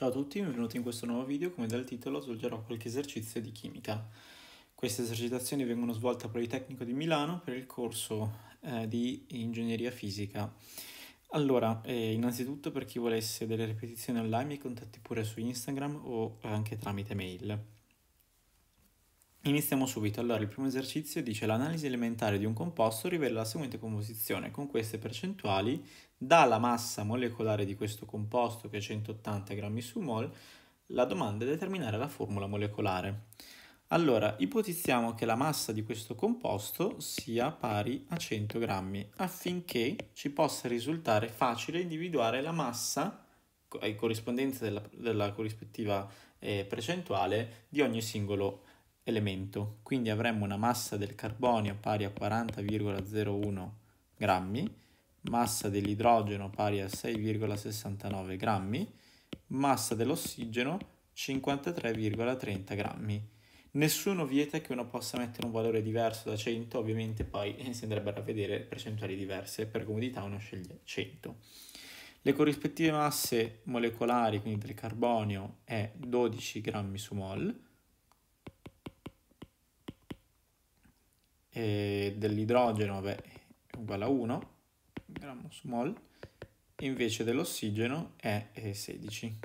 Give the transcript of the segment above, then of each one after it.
Ciao a tutti, benvenuti in questo nuovo video. Come dal titolo svolgerò qualche esercizio di chimica. Queste esercitazioni vengono svolte al Politecnico di Milano per il corso eh, di ingegneria fisica. Allora, eh, innanzitutto per chi volesse delle ripetizioni online mi contatti pure su Instagram o eh, anche tramite mail. Iniziamo subito, allora il primo esercizio dice l'analisi elementare di un composto rivela la seguente composizione con queste percentuali dalla massa molecolare di questo composto che è 180 grammi su mol la domanda è determinare la formula molecolare. Allora, ipotizziamo che la massa di questo composto sia pari a 100 grammi affinché ci possa risultare facile individuare la massa in eh, corrispondenza della, della corrispettiva eh, percentuale di ogni singolo composto elemento, quindi avremmo una massa del carbonio pari a 40,01 grammi, massa dell'idrogeno pari a 6,69 grammi, massa dell'ossigeno 53,30 grammi. Nessuno vieta che uno possa mettere un valore diverso da 100, ovviamente poi si andrebbero a vedere percentuali diverse, per comodità uno sceglie 100. Le corrispettive masse molecolari, quindi del carbonio, è 12 grammi su mol, e dell'idrogeno è uguale a 1 grammo su mol, invece dell'ossigeno è 16.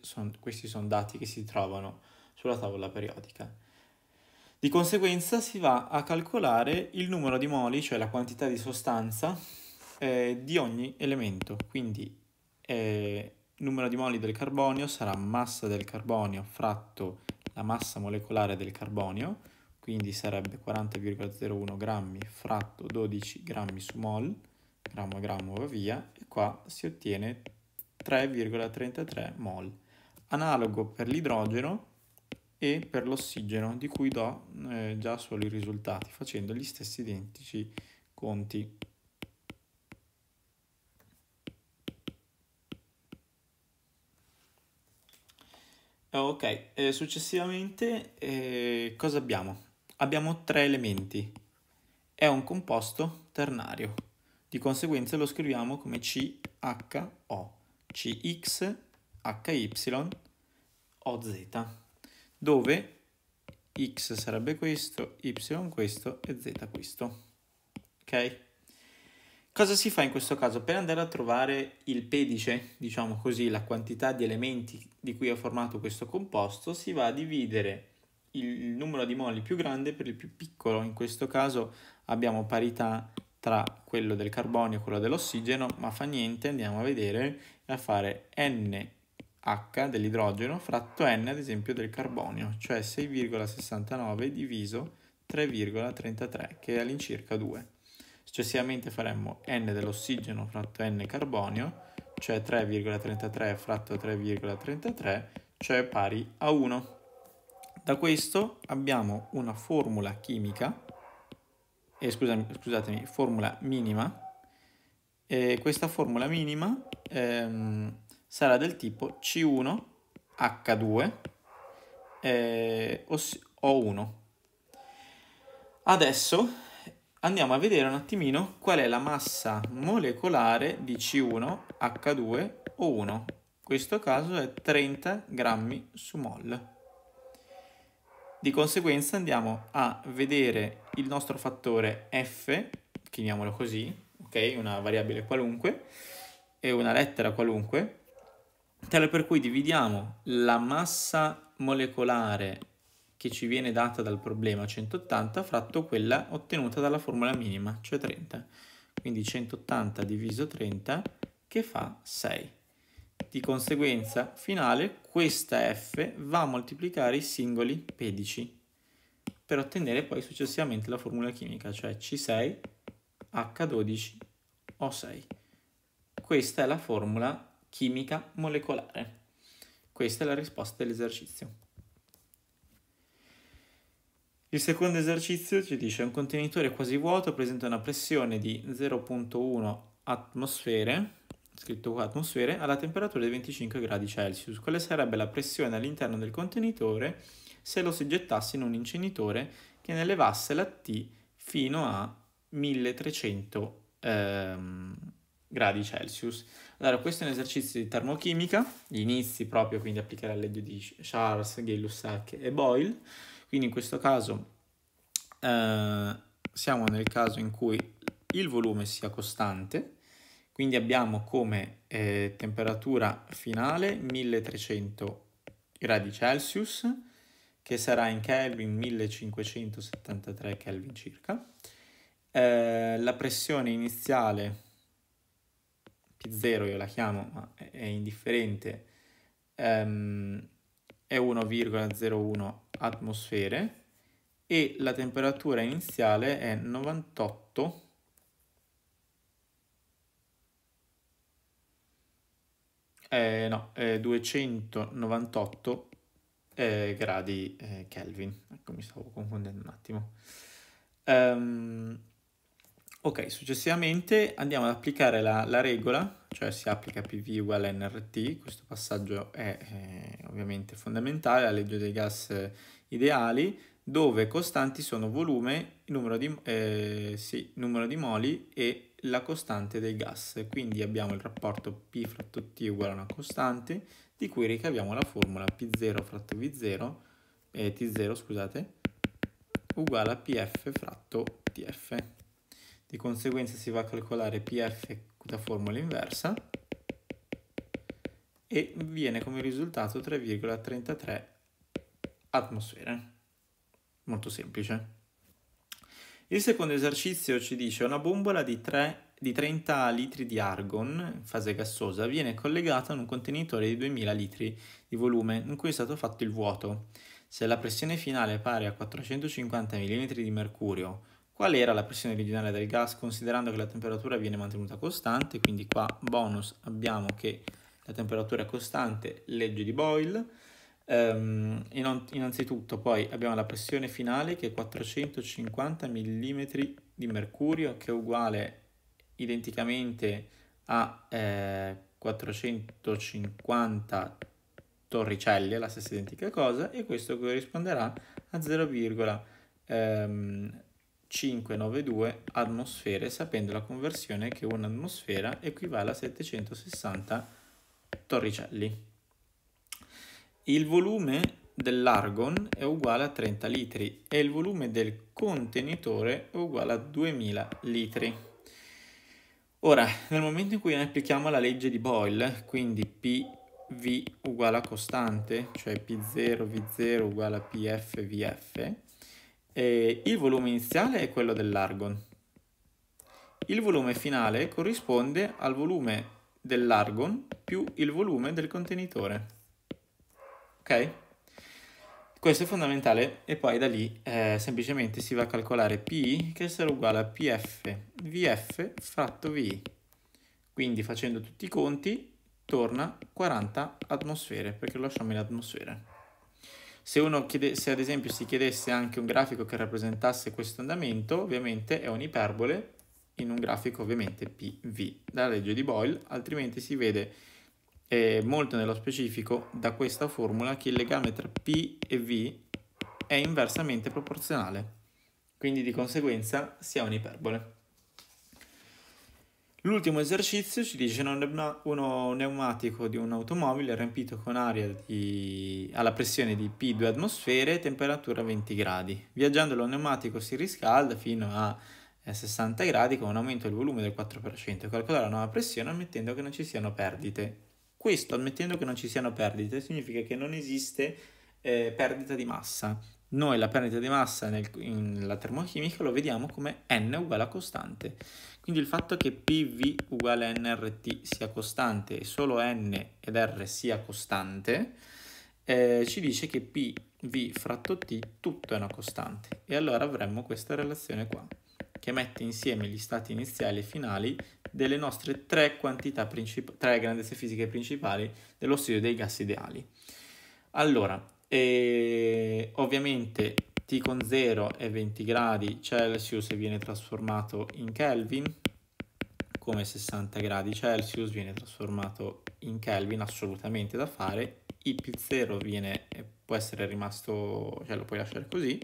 Son, questi sono dati che si trovano sulla tavola periodica. Di conseguenza si va a calcolare il numero di moli, cioè la quantità di sostanza eh, di ogni elemento. Quindi eh, numero di moli del carbonio sarà massa del carbonio fratto la massa molecolare del carbonio, quindi sarebbe 40,01 grammi fratto 12 grammi su mol, grammo a grammo va via, e qua si ottiene 3,33 mol. Analogo per l'idrogeno e per l'ossigeno, di cui do eh, già solo i risultati, facendo gli stessi identici conti. Ok, eh, successivamente eh, cosa abbiamo? abbiamo tre elementi. È un composto ternario, di conseguenza lo scriviamo come CHO, CX, HY, OZ, dove X sarebbe questo, Y questo e Z questo. Ok? Cosa si fa in questo caso? Per andare a trovare il pedice, diciamo così, la quantità di elementi di cui è formato questo composto, si va a dividere il numero di moli più grande per il più piccolo, in questo caso abbiamo parità tra quello del carbonio e quello dell'ossigeno, ma fa niente, andiamo a vedere a fare NH dell'idrogeno fratto N ad esempio del carbonio, cioè 6,69 diviso 3,33 che è all'incirca 2. Successivamente faremmo N dell'ossigeno fratto N carbonio, cioè 3,33 fratto 3,33, cioè pari a 1. Da questo abbiamo una formula chimica, eh, scusami, scusatemi, formula minima, e questa formula minima ehm, sarà del tipo C1H2 eh, O1. Adesso andiamo a vedere un attimino qual è la massa molecolare di C1H2O1. In questo caso è 30 grammi su mol. Di conseguenza andiamo a vedere il nostro fattore f, chiamiamolo così, ok? Una variabile qualunque e una lettera qualunque, tale per cui dividiamo la massa molecolare che ci viene data dal problema 180 fratto quella ottenuta dalla formula minima, cioè 30. Quindi 180 diviso 30 che fa 6. Di conseguenza, finale, questa f va a moltiplicare i singoli pedici per ottenere poi successivamente la formula chimica, cioè C6, H12O6. Questa è la formula chimica molecolare. Questa è la risposta dell'esercizio. Il secondo esercizio ci dice un contenitore quasi vuoto presenta una pressione di 0.1 atmosfere scritto qua atmosfere, alla temperatura di 25 gradi Celsius. Quale sarebbe la pressione all'interno del contenitore se lo si gettasse in un inceneritore che ne elevasse la T fino a 1300 ehm, gradi Celsius. Allora, questo è un esercizio di termochimica, gli inizi proprio, quindi applicare la legge di Charles, Gay-Lussac e Boyle. Quindi in questo caso eh, siamo nel caso in cui il volume sia costante, quindi abbiamo come eh, temperatura finale 1300 gradi Celsius, che sarà in Kelvin 1573 Kelvin circa. Eh, la pressione iniziale, P0 io la chiamo, ma è, indifferente, ehm, è 1,01 atmosfere e la temperatura iniziale è 98 eh, no, eh, 298 eh, gradi eh, Kelvin. Ecco, mi stavo confondendo un attimo. Um, ok, successivamente andiamo ad applicare la, la, regola, cioè si applica PV uguale NRT, questo passaggio è eh, ovviamente fondamentale, la legge dei gas eh, ideali, dove costanti sono volume, numero di, sì, numero di moli e la costante dei gas, quindi abbiamo il rapporto P fratto T uguale a una costante, di cui ricaviamo la formula P0 fratto V0, eh, T0 scusate, uguale a PF fratto TF. Di conseguenza si va a calcolare PF da formula inversa e viene come risultato 3,33 atmosfere. Molto semplice. Il secondo esercizio ci dice una bombola di, 3, di 30 litri di argon, in fase gassosa, viene collegata a un contenitore di 2000 litri di volume in cui è stato fatto il vuoto. Se la pressione finale è pari a 450 mm di mercurio, qual era la pressione originale del gas considerando che la temperatura viene mantenuta costante? Quindi qua bonus abbiamo che la temperatura è costante, legge di Boyle, Um, innanzitutto poi abbiamo la pressione finale che è 450 mm di mercurio che è uguale identicamente a eh, 450 torricelle, la stessa identica cosa, e questo corrisponderà a 0,592 ehm, atmosfere, sapendo la conversione che un'atmosfera equivale a 760 torricelli il volume dell'argon è uguale a 30 litri e il volume del contenitore è uguale a 2000 litri. Ora, nel momento in cui noi applichiamo la legge di Boyle, quindi PV uguale a costante, cioè P0, V0 uguale a PFVF, il volume iniziale è quello dell'argon. Il volume finale corrisponde al volume dell'argon più il volume del contenitore ok? Questo è fondamentale e poi da lì eh, semplicemente si va a calcolare PI che sarà uguale a PF VF fratto V. Quindi facendo tutti i conti torna 40 atmosfere perché lo lasciamo in atmosfere. Se, uno chiede, se ad esempio si chiedesse anche un grafico che rappresentasse questo andamento, ovviamente è un'iperbole in un grafico ovviamente PV, dalla legge di Boyle, altrimenti si vede e molto nello specifico da questa formula che il legame tra P e V è inversamente proporzionale, quindi di conseguenza si ha un'iperbole. L'ultimo esercizio ci dice che uno pneumatico di un'automobile riempito con aria di... alla pressione di P2 atmosfere e temperatura 20 gradi. Viaggiando lo pneumatico si riscalda fino a 60 eh, gradi con un aumento del volume del 4%. Calcolare la nuova pressione ammettendo che non ci siano perdite. Questo, ammettendo che non ci siano perdite, significa che non esiste eh, perdita di massa. Noi la perdita di massa nella termochimica lo vediamo come n uguale a costante. Quindi il fatto che PV uguale a nRT sia costante e solo n ed r sia costante eh, ci dice che PV fratto T tutto è una costante. E allora avremmo questa relazione qua che mette insieme gli stati iniziali e finali delle nostre tre, princip- tre grandezze fisiche principali dello dell'ossido dei gas ideali. Allora, eh, ovviamente T con 0 è 20 gradi Celsius e viene trasformato in Kelvin, come 60 gradi Celsius viene trasformato in Kelvin, assolutamente da fare, I più 0 può essere rimasto, cioè lo puoi lasciare così,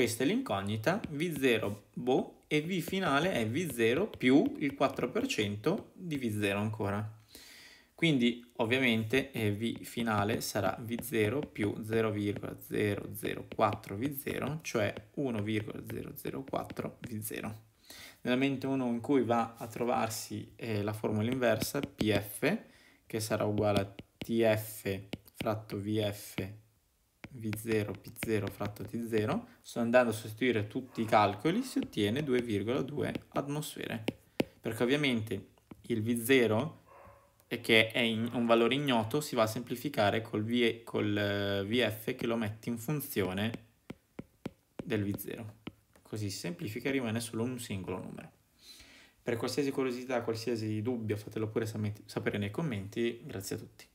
questa è l'incognita V0 boh e V finale è V0 più il 4% di V0 ancora. Quindi ovviamente eh, V finale sarà V0 più 0,004 V0, cioè 1,004 V0. Nel momento 1 in cui va a trovarsi eh, la formula inversa, PF, che sarà uguale a TF fratto VF V0 P0 fratto T0, sto andando a sostituire tutti i calcoli, si ottiene 2,2 atmosfere. Perché ovviamente il V0, che è un valore ignoto, si va a semplificare col, v, col eh, VF che lo metti in funzione del V0. Così si semplifica e rimane solo un singolo numero. Per qualsiasi curiosità, qualsiasi dubbio, fatelo pure sapere nei commenti. Grazie a tutti.